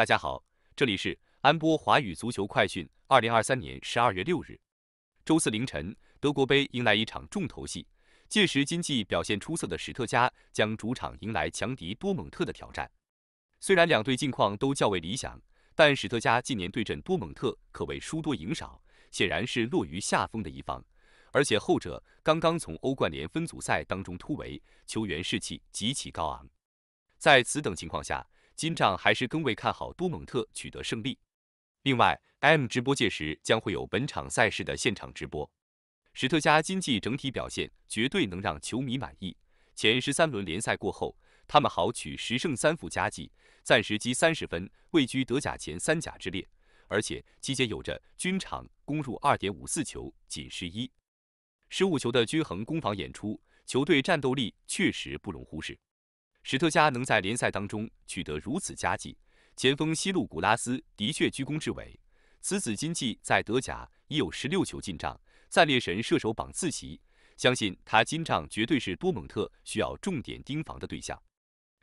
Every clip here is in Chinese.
大家好，这里是安波华语足球快讯。二零二三年十二月六日，周四凌晨，德国杯迎来一场重头戏。届时，经济表现出色的史特加将主场迎来强敌多蒙特的挑战。虽然两队近况都较为理想，但史特加近年对阵多蒙特可谓输多赢少，显然是落于下风的一方。而且后者刚刚从欧冠联分组赛当中突围，球员士气极其高昂。在此等情况下，金帐还是更为看好多蒙特取得胜利。另外，M 直播届时将会有本场赛事的现场直播。史特加经济整体表现绝对能让球迷满意。前十三轮联赛过后，他们豪取十胜三负佳绩，暂时积三十分，位居德甲前三甲之列。而且期间有着均场攻入二点五四球，仅失一十五球的均衡攻防演出，球队战斗力确实不容忽视。史特加能在联赛当中取得如此佳绩，前锋西路古拉斯的确居功至伟。此子今季在德甲已有十六球进账，暂列神射手榜次席，相信他金帐绝对是多蒙特需要重点盯防的对象。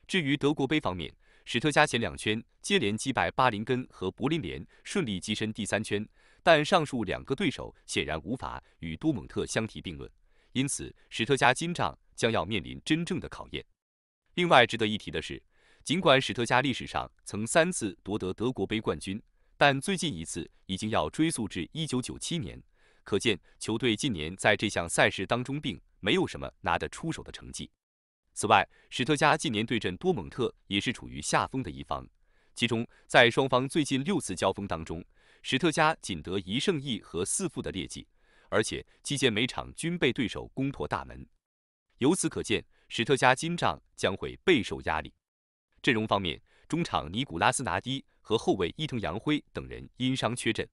至于德国杯方面，史特加前两圈接连击败巴林根和柏林联，顺利跻身第三圈，但上述两个对手显然无法与多蒙特相提并论，因此史特加金帐将要面临真正的考验。另外值得一提的是，尽管史特加历史上曾三次夺得德国杯冠军，但最近一次已经要追溯至一九九七年，可见球队近年在这项赛事当中并没有什么拿得出手的成绩。此外，史特加近年对阵多蒙特也是处于下风的一方，其中在双方最近六次交锋当中，史特加仅得一胜一和四负的劣迹，而且期间每场均被对手攻破大门。由此可见。史特加金帐将会备受压力。阵容方面，中场尼古拉斯拿低和后卫伊藤洋辉等人因伤缺阵。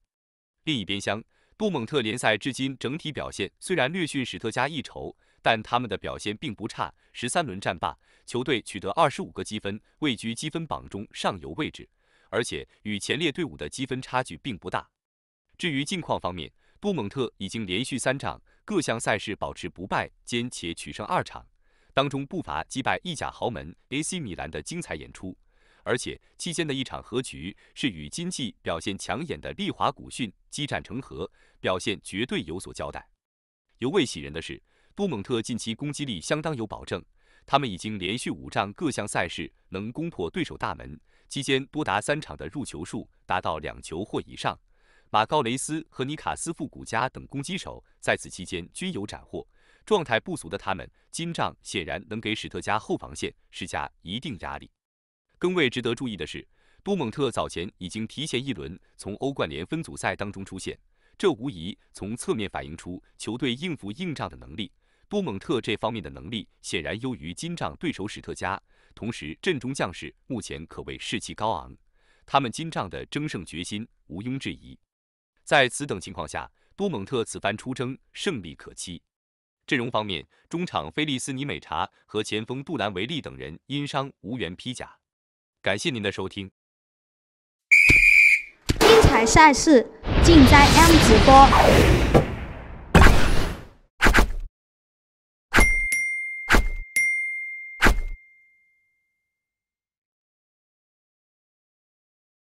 另一边厢，多蒙特联赛至今整体表现虽然略逊史特加一筹，但他们的表现并不差。十三轮战罢，球队取得二十五个积分，位居积分榜中上游位置，而且与前列队伍的积分差距并不大。至于近况方面，多蒙特已经连续三仗各项赛事保持不败，兼且取胜二场。当中不乏击败意甲豪门 AC 米兰的精彩演出，而且期间的一场合局是与今季表现抢眼的利华古逊激战成和，表现绝对有所交代。尤为喜人的是，多蒙特近期攻击力相当有保证，他们已经连续五仗各项赛事能攻破对手大门，期间多达三场的入球数达到两球或以上。马高雷斯和尼卡斯·富古加等攻击手在此期间均有斩获。状态不俗的他们，金帐显然能给史特加后防线施加一定压力。更为值得注意的是，多蒙特早前已经提前一轮从欧冠联分组赛当中出现，这无疑从侧面反映出球队应付硬仗的能力。多蒙特这方面的能力显然优于金帐对手史特加，同时阵中将士目前可谓士气高昂，他们金帐的争胜决心毋庸置疑。在此等情况下，多蒙特此番出征胜利可期。阵容方面，中场菲利斯尼美查和前锋杜兰维利等人因伤无缘披甲。感谢您的收听，精彩赛事尽在 M 直播。